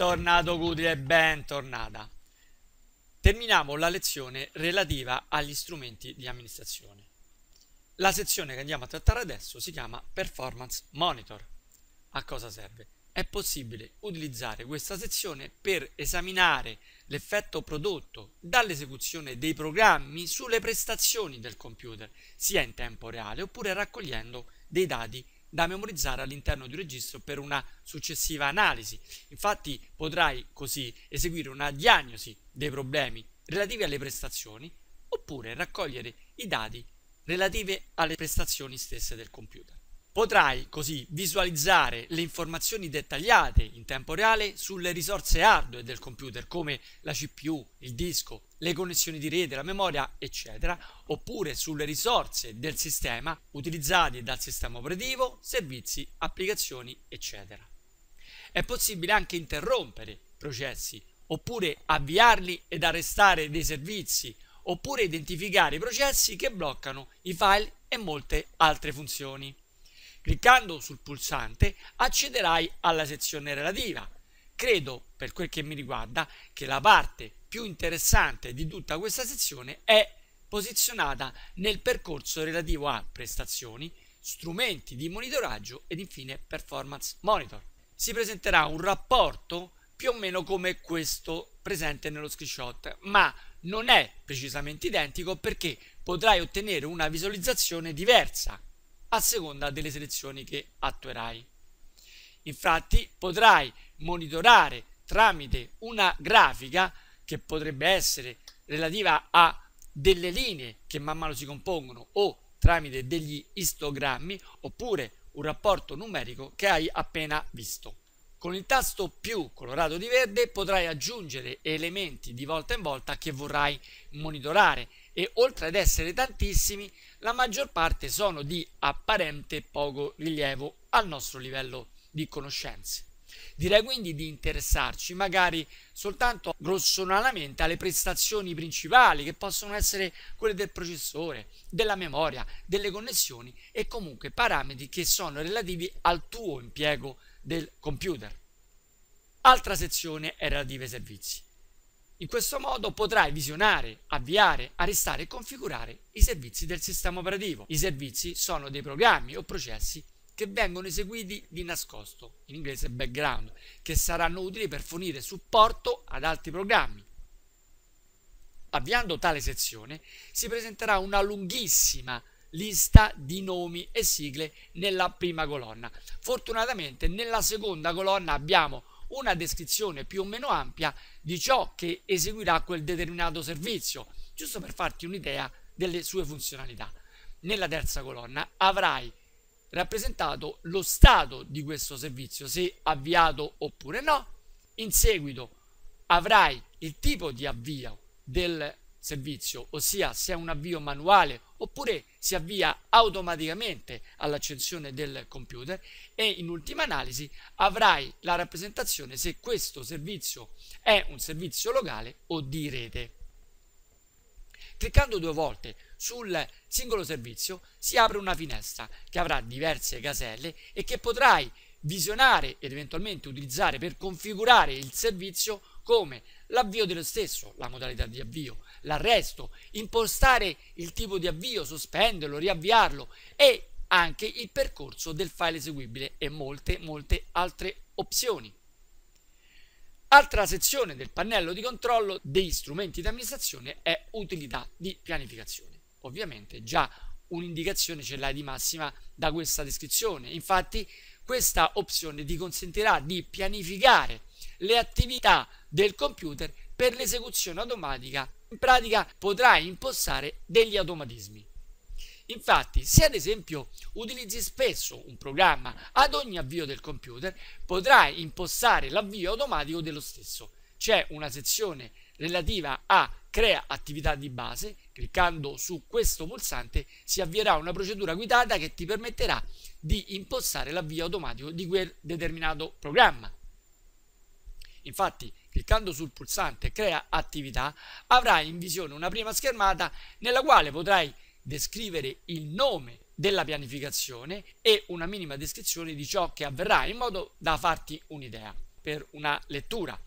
Bentornato Gutle, bentornata. Terminiamo la lezione relativa agli strumenti di amministrazione. La sezione che andiamo a trattare adesso si chiama Performance Monitor. A cosa serve? È possibile utilizzare questa sezione per esaminare l'effetto prodotto dall'esecuzione dei programmi sulle prestazioni del computer, sia in tempo reale oppure raccogliendo dei dati da memorizzare all'interno di un registro per una successiva analisi. Infatti potrai così eseguire una diagnosi dei problemi relativi alle prestazioni oppure raccogliere i dati relativi alle prestazioni stesse del computer. Potrai così visualizzare le informazioni dettagliate in tempo reale sulle risorse hardware del computer come la CPU, il disco, le connessioni di rete, la memoria, eccetera, oppure sulle risorse del sistema utilizzate dal sistema operativo, servizi, applicazioni, eccetera. È possibile anche interrompere processi, oppure avviarli ed arrestare dei servizi, oppure identificare i processi che bloccano i file e molte altre funzioni. Cliccando sul pulsante accederai alla sezione relativa. Credo, per quel che mi riguarda, che la parte più interessante di tutta questa sezione è posizionata nel percorso relativo a prestazioni, strumenti di monitoraggio ed infine performance monitor. Si presenterà un rapporto più o meno come questo presente nello screenshot, ma non è precisamente identico perché potrai ottenere una visualizzazione diversa a seconda delle selezioni che attuerai. Infatti potrai monitorare tramite una grafica che potrebbe essere relativa a delle linee che man mano si compongono o tramite degli istogrammi oppure un rapporto numerico che hai appena visto. Con il tasto più colorato di verde potrai aggiungere elementi di volta in volta che vorrai monitorare e oltre ad essere tantissimi la maggior parte sono di apparente poco rilievo al nostro livello di conoscenze. Direi quindi di interessarci magari soltanto grossolanamente alle prestazioni principali che possono essere quelle del processore, della memoria, delle connessioni e comunque parametri che sono relativi al tuo impiego del computer. Altra sezione è relativa ai servizi. In questo modo potrai visionare, avviare, arrestare e configurare i servizi del sistema operativo. I servizi sono dei programmi o processi che vengono eseguiti di nascosto, in inglese background, che saranno utili per fornire supporto ad altri programmi. Avviando tale sezione si presenterà una lunghissima lista di nomi e sigle nella prima colonna. Fortunatamente nella seconda colonna abbiamo una descrizione più o meno ampia di ciò che eseguirà quel determinato servizio, giusto per farti un'idea delle sue funzionalità. Nella terza colonna avrai rappresentato lo stato di questo servizio, se avviato oppure no. In seguito avrai il tipo di avvio del servizio, ossia se è un avvio manuale oppure si avvia automaticamente all'accensione del computer e in ultima analisi avrai la rappresentazione se questo servizio è un servizio locale o di rete. Cliccando due volte sul singolo servizio si apre una finestra che avrà diverse caselle e che potrai visionare ed eventualmente utilizzare per configurare il servizio come l'avvio dello stesso, la modalità di avvio, l'arresto, impostare il tipo di avvio, sospenderlo, riavviarlo e anche il percorso del file eseguibile e molte, molte altre opzioni. Altra sezione del pannello di controllo degli strumenti di amministrazione è utilità di pianificazione. Ovviamente già un'indicazione ce l'hai di massima da questa descrizione. Infatti questa opzione ti consentirà di pianificare le attività del computer per l'esecuzione automatica, in pratica potrai impostare degli automatismi. Infatti, se ad esempio utilizzi spesso un programma ad ogni avvio del computer, potrai impostare l'avvio automatico dello stesso. C'è una sezione relativa a Crea attività di base, cliccando su questo pulsante si avvierà una procedura guidata che ti permetterà di impostare l'avvio automatico di quel determinato programma. Infatti, cliccando sul pulsante Crea attività, avrai in visione una prima schermata nella quale potrai descrivere il nome della pianificazione e una minima descrizione di ciò che avverrà in modo da farti un'idea per una lettura.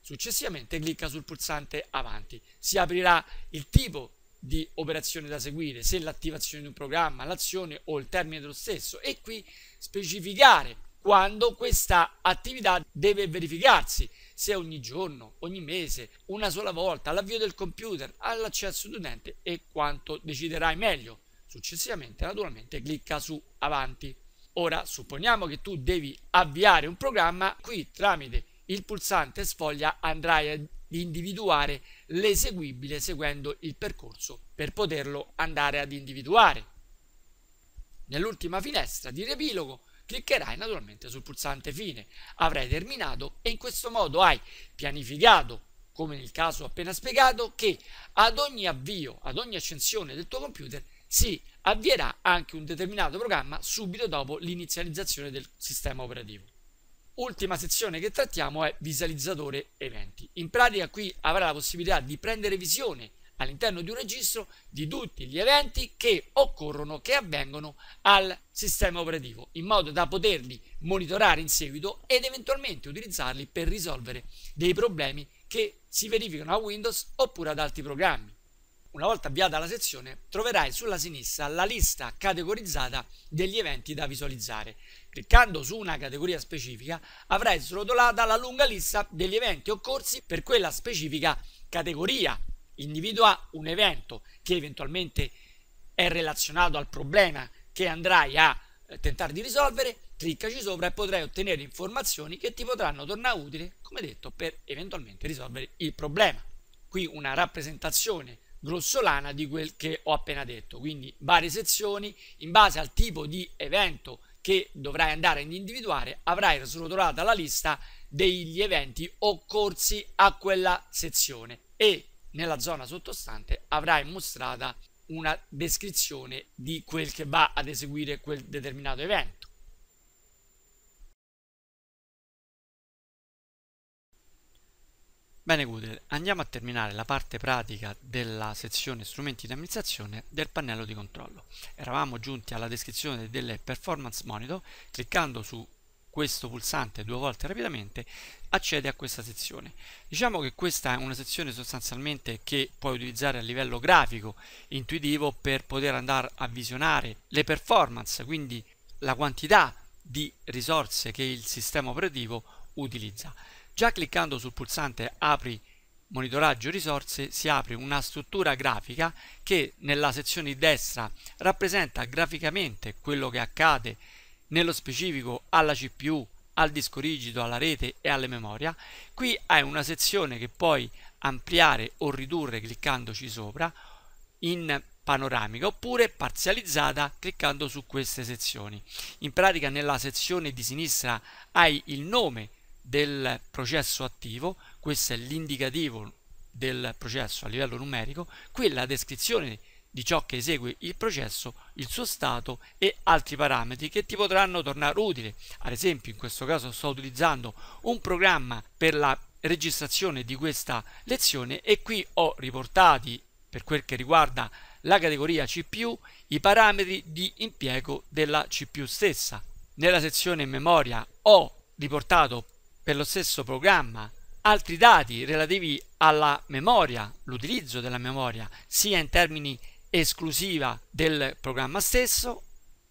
Successivamente clicca sul pulsante avanti. Si aprirà il tipo di operazione da seguire, se l'attivazione di un programma, l'azione o il termine dello stesso e qui specificare quando questa attività deve verificarsi, se ogni giorno, ogni mese, una sola volta, all'avvio del computer, all'accesso utente e quanto deciderai meglio. Successivamente, naturalmente, clicca su Avanti. Ora, supponiamo che tu devi avviare un programma, qui tramite il pulsante sfoglia andrai ad individuare l'eseguibile seguendo il percorso per poterlo andare ad individuare. Nell'ultima finestra di riepilogo cliccherai naturalmente sul pulsante fine. Avrai terminato e in questo modo hai pianificato, come nel caso appena spiegato, che ad ogni avvio, ad ogni accensione del tuo computer si avvierà anche un determinato programma subito dopo l'inizializzazione del sistema operativo. Ultima sezione che trattiamo è visualizzatore eventi. In pratica qui avrai la possibilità di prendere visione all'interno di un registro di tutti gli eventi che occorrono, che avvengono al sistema operativo, in modo da poterli monitorare in seguito ed eventualmente utilizzarli per risolvere dei problemi che si verificano a Windows oppure ad altri programmi. Una volta avviata la sezione troverai sulla sinistra la lista categorizzata degli eventi da visualizzare. Cliccando su una categoria specifica avrai srotolata la lunga lista degli eventi occorsi per quella specifica categoria individua un evento che eventualmente è relazionato al problema che andrai a eh, tentare di risolvere, cliccaci sopra e potrai ottenere informazioni che ti potranno tornare utili, come detto, per eventualmente risolvere il problema. Qui una rappresentazione grossolana di quel che ho appena detto, quindi varie sezioni in base al tipo di evento che dovrai andare ad individuare, avrai srotolata la lista degli eventi occorsi a quella sezione e nella zona sottostante avrai mostrata una descrizione di quel che va ad eseguire quel determinato evento. Bene Google, andiamo a terminare la parte pratica della sezione strumenti di amministrazione del pannello di controllo. Eravamo giunti alla descrizione delle performance monitor, cliccando su questo pulsante due volte rapidamente accede a questa sezione. Diciamo che questa è una sezione sostanzialmente che puoi utilizzare a livello grafico, intuitivo, per poter andare a visionare le performance, quindi la quantità di risorse che il sistema operativo utilizza. Già cliccando sul pulsante apri monitoraggio risorse si apre una struttura grafica che nella sezione di destra rappresenta graficamente quello che accade nello specifico alla CPU, al disco rigido, alla rete e alla memoria. Qui hai una sezione che puoi ampliare o ridurre cliccandoci sopra in panoramica oppure parzializzata cliccando su queste sezioni. In pratica nella sezione di sinistra hai il nome del processo attivo, questo è l'indicativo del processo a livello numerico, qui la descrizione di ciò che esegue il processo, il suo stato e altri parametri che ti potranno tornare utili. Ad esempio, in questo caso sto utilizzando un programma per la registrazione di questa lezione e qui ho riportati per quel che riguarda la categoria CPU i parametri di impiego della CPU stessa. Nella sezione memoria ho riportato per lo stesso programma altri dati relativi alla memoria, l'utilizzo della memoria, sia in termini esclusiva del programma stesso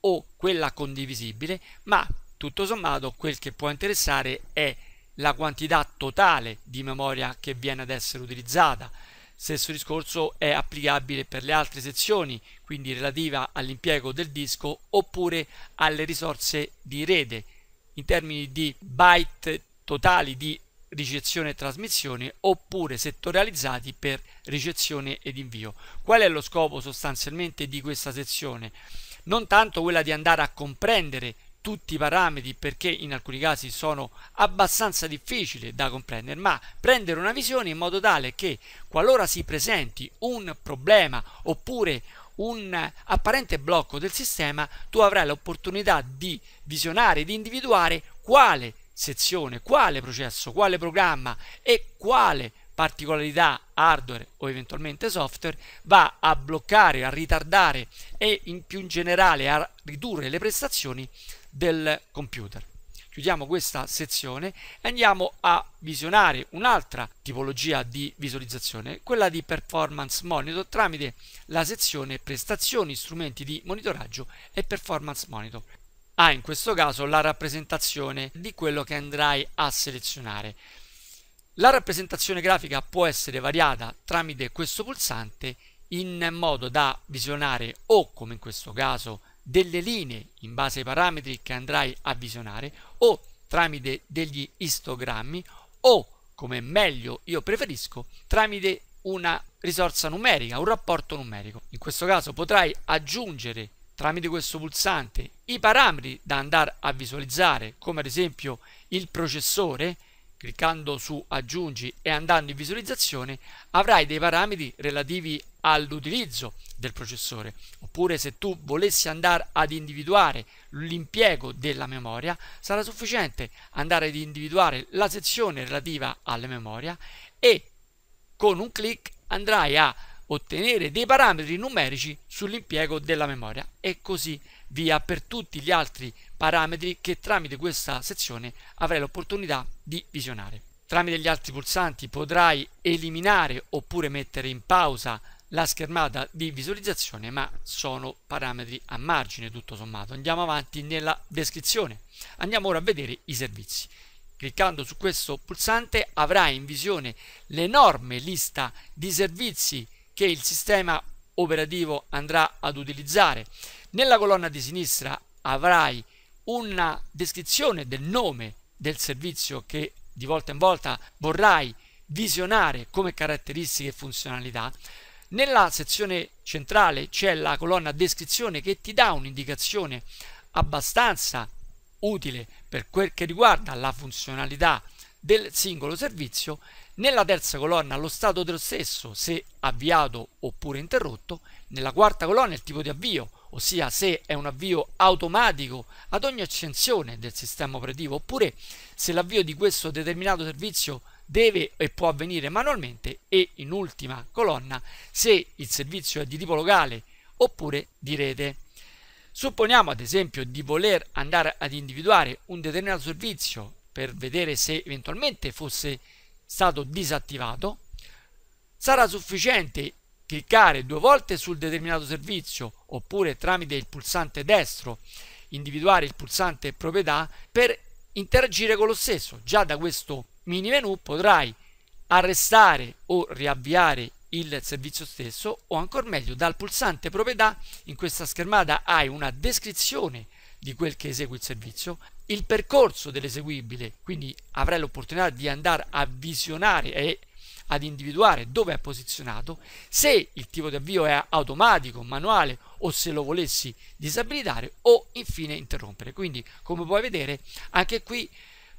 o quella condivisibile, ma tutto sommato quel che può interessare è la quantità totale di memoria che viene ad essere utilizzata. Stesso discorso è applicabile per le altre sezioni, quindi relativa all'impiego del disco oppure alle risorse di rete. In termini di byte totali di ricezione e trasmissione oppure settorializzati per ricezione ed invio. Qual è lo scopo sostanzialmente di questa sezione? Non tanto quella di andare a comprendere tutti i parametri perché in alcuni casi sono abbastanza difficili da comprendere, ma prendere una visione in modo tale che qualora si presenti un problema oppure un apparente blocco del sistema, tu avrai l'opportunità di visionare, di individuare quale sezione quale processo, quale programma e quale particolarità hardware o eventualmente software va a bloccare, a ritardare e in più in generale a ridurre le prestazioni del computer. Chiudiamo questa sezione e andiamo a visionare un'altra tipologia di visualizzazione, quella di performance monitor tramite la sezione prestazioni, strumenti di monitoraggio e performance monitor ha in questo caso la rappresentazione di quello che andrai a selezionare. La rappresentazione grafica può essere variata tramite questo pulsante in modo da visionare o, come in questo caso, delle linee in base ai parametri che andrai a visionare o tramite degli istogrammi o, come meglio io preferisco, tramite una risorsa numerica, un rapporto numerico. In questo caso potrai aggiungere tramite questo pulsante i parametri da andare a visualizzare come ad esempio il processore cliccando su aggiungi e andando in visualizzazione avrai dei parametri relativi all'utilizzo del processore oppure se tu volessi andare ad individuare l'impiego della memoria sarà sufficiente andare ad individuare la sezione relativa alla memoria e con un clic andrai a ottenere dei parametri numerici sull'impiego della memoria e così via per tutti gli altri parametri che tramite questa sezione avrai l'opportunità di visionare. Tramite gli altri pulsanti potrai eliminare oppure mettere in pausa la schermata di visualizzazione, ma sono parametri a margine tutto sommato. Andiamo avanti nella descrizione. Andiamo ora a vedere i servizi. Cliccando su questo pulsante avrai in visione l'enorme lista di servizi che il sistema operativo andrà ad utilizzare. Nella colonna di sinistra avrai una descrizione del nome del servizio che di volta in volta vorrai visionare come caratteristiche e funzionalità. Nella sezione centrale c'è la colonna descrizione che ti dà un'indicazione abbastanza utile per quel che riguarda la funzionalità del singolo servizio nella terza colonna lo stato dello stesso, se avviato oppure interrotto, nella quarta colonna il tipo di avvio, ossia se è un avvio automatico ad ogni accensione del sistema operativo, oppure se l'avvio di questo determinato servizio deve e può avvenire manualmente e in ultima colonna se il servizio è di tipo locale oppure di rete. Supponiamo ad esempio di voler andare ad individuare un determinato servizio per vedere se eventualmente fosse stato disattivato, sarà sufficiente cliccare due volte sul determinato servizio oppure tramite il pulsante destro individuare il pulsante proprietà per interagire con lo stesso. Già da questo mini menu potrai arrestare o riavviare il servizio stesso o ancora meglio dal pulsante proprietà in questa schermata hai una descrizione di quel che esegue il servizio, il percorso dell'eseguibile, quindi avrai l'opportunità di andare a visionare e ad individuare dove è posizionato, se il tipo di avvio è automatico, manuale o se lo volessi disabilitare o infine interrompere. Quindi come puoi vedere anche qui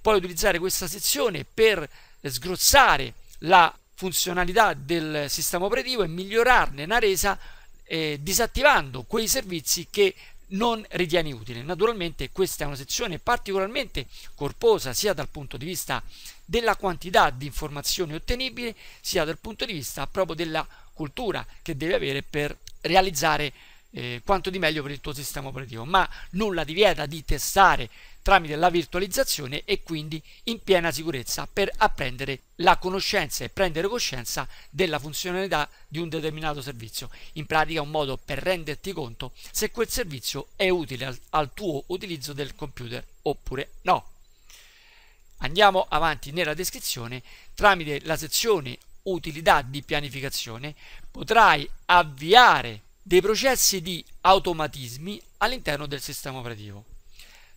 puoi utilizzare questa sezione per sgrozzare la funzionalità del sistema operativo e migliorarne la resa eh, disattivando quei servizi che non ritieni utile. Naturalmente questa è una sezione particolarmente corposa sia dal punto di vista della quantità di informazioni ottenibili, sia dal punto di vista proprio della cultura che devi avere per realizzare eh, quanto di meglio per il tuo sistema operativo, ma nulla ti vieta di testare tramite la virtualizzazione e quindi in piena sicurezza per apprendere la conoscenza e prendere coscienza della funzionalità di un determinato servizio. In pratica un modo per renderti conto se quel servizio è utile al, al tuo utilizzo del computer oppure no. Andiamo avanti nella descrizione tramite la sezione utilità di pianificazione potrai avviare dei processi di automatismi all'interno del sistema operativo.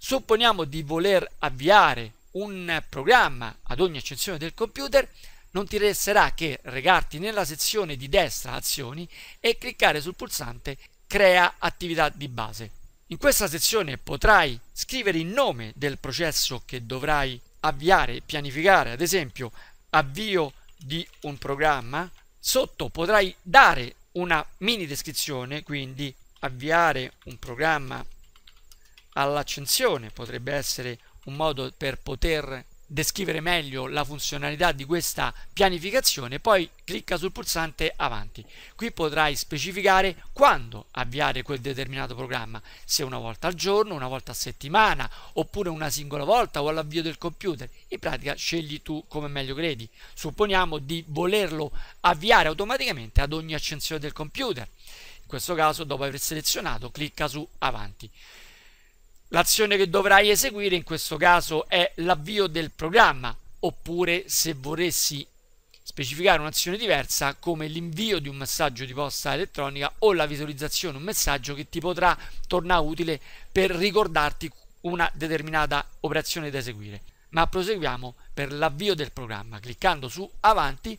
Supponiamo di voler avviare un programma ad ogni accensione del computer, non ti resterà che regarti nella sezione di destra azioni e cliccare sul pulsante crea attività di base. In questa sezione potrai scrivere il nome del processo che dovrai avviare, e pianificare, ad esempio avvio di un programma, sotto potrai dare una mini descrizione, quindi avviare un programma all'accensione, potrebbe essere un modo per poter descrivere meglio la funzionalità di questa pianificazione, poi clicca sul pulsante avanti. Qui potrai specificare quando avviare quel determinato programma, se una volta al giorno, una volta a settimana, oppure una singola volta o all'avvio del computer. In pratica scegli tu come meglio credi. Supponiamo di volerlo avviare automaticamente ad ogni accensione del computer. In questo caso, dopo aver selezionato, clicca su avanti. L'azione che dovrai eseguire in questo caso è l'avvio del programma, oppure se vorresti specificare un'azione diversa come l'invio di un messaggio di posta elettronica o la visualizzazione un messaggio che ti potrà tornare utile per ricordarti una determinata operazione da eseguire. Ma proseguiamo per l'avvio del programma cliccando su avanti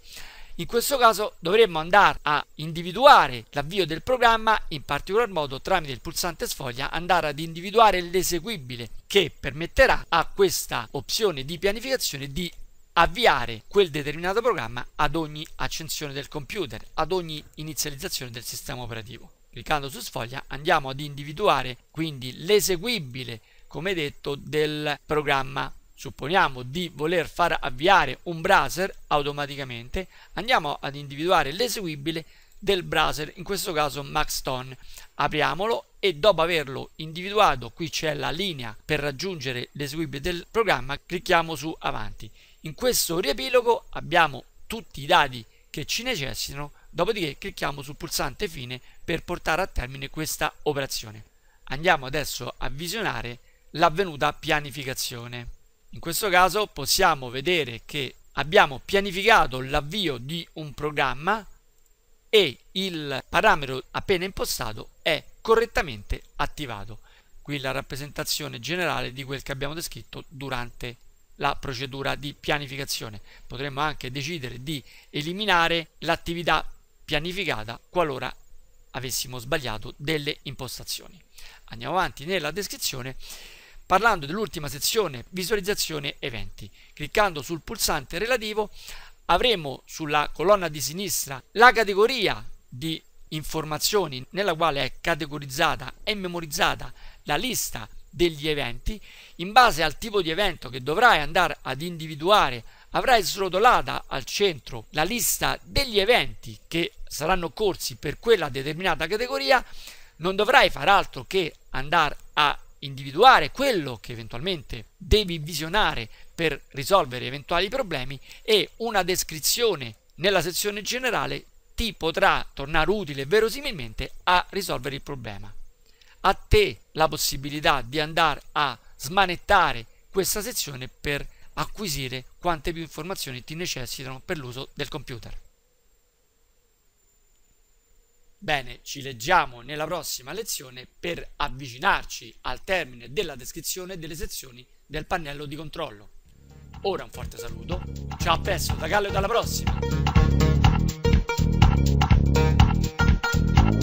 in questo caso dovremmo andare a individuare l'avvio del programma, in particolar modo tramite il pulsante sfoglia andare ad individuare l'eseguibile che permetterà a questa opzione di pianificazione di avviare quel determinato programma ad ogni accensione del computer, ad ogni inizializzazione del sistema operativo. Cliccando su sfoglia andiamo ad individuare quindi l'eseguibile, come detto, del programma supponiamo di voler far avviare un browser automaticamente, andiamo ad individuare l'eseguibile del browser, in questo caso Maxton. Apriamolo e dopo averlo individuato, qui c'è la linea per raggiungere l'eseguibile del programma, clicchiamo su avanti. In questo riepilogo abbiamo tutti i dati che ci necessitano, dopodiché clicchiamo sul pulsante fine per portare a termine questa operazione. Andiamo adesso a visionare l'avvenuta pianificazione. In questo caso possiamo vedere che abbiamo pianificato l'avvio di un programma e il parametro appena impostato è correttamente attivato. Qui la rappresentazione generale di quel che abbiamo descritto durante la procedura di pianificazione. Potremmo anche decidere di eliminare l'attività pianificata qualora avessimo sbagliato delle impostazioni. Andiamo avanti nella descrizione parlando dell'ultima sezione visualizzazione eventi. Cliccando sul pulsante relativo avremo sulla colonna di sinistra la categoria di informazioni nella quale è categorizzata e memorizzata la lista degli eventi. In base al tipo di evento che dovrai andare ad individuare avrai srotolata al centro la lista degli eventi che saranno corsi per quella determinata categoria non dovrai far altro che andare a individuare quello che eventualmente devi visionare per risolvere eventuali problemi e una descrizione nella sezione generale ti potrà tornare utile verosimilmente a risolvere il problema. A te la possibilità di andare a smanettare questa sezione per acquisire quante più informazioni ti necessitano per l'uso del computer. Bene, ci leggiamo nella prossima lezione per avvicinarci al termine della descrizione delle sezioni del pannello di controllo. Ora un forte saluto, ciao a presto da Gallo e alla prossima!